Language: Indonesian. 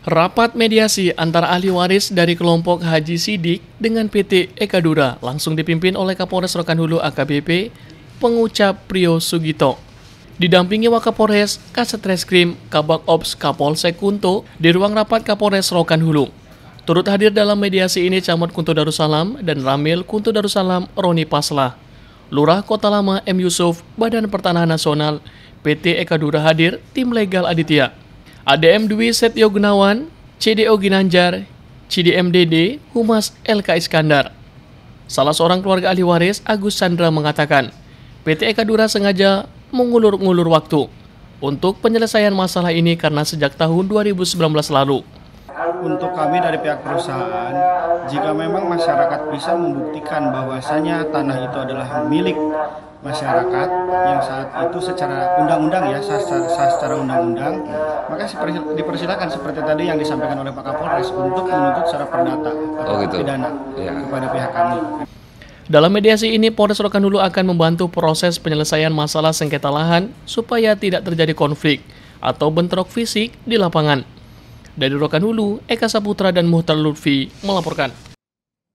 Rapat mediasi antara ahli waris dari kelompok Haji Sidik dengan PT Ekadura langsung dipimpin oleh Kapolres Rokan Hulu AKBP, pengucap Prio Sugito. Didampingi Wakapolres, Kaset Reskrim, Kabak Ops Kapolsek Kunto di ruang rapat Kapolres Rokan Hulu. Turut hadir dalam mediasi ini Camat Kunto Darussalam dan Ramil Kunto Darussalam Roni Paslah. Lurah Kota Lama M. Yusuf, Badan Pertanahan Nasional, PT Ekadura hadir, tim legal Aditya. ADM Dwi Setio Gunawan, CDO Ginanjar, CDM DD, Humas LK Iskandar. Salah seorang keluarga ahli waris, Agus Sandra mengatakan, PT Eka Dura sengaja mengulur-ngulur waktu untuk penyelesaian masalah ini karena sejak tahun 2019 lalu untuk kami dari pihak perusahaan, jika memang masyarakat bisa membuktikan bahwasanya tanah itu adalah milik masyarakat yang saat itu secara undang-undang ya secara, secara undang-undang maka dipersilakan seperti tadi yang disampaikan oleh Pak Kapolres untuk menuntut secara perdata atau oh, gitu. pidana ya. kepada pihak kami. Dalam mediasi ini, Polres Rokan Hulu akan membantu proses penyelesaian masalah sengketa lahan supaya tidak terjadi konflik atau bentrok fisik di lapangan. Dari Rokan Hulu, Eka Saputra dan Muhtar Lutfi melaporkan.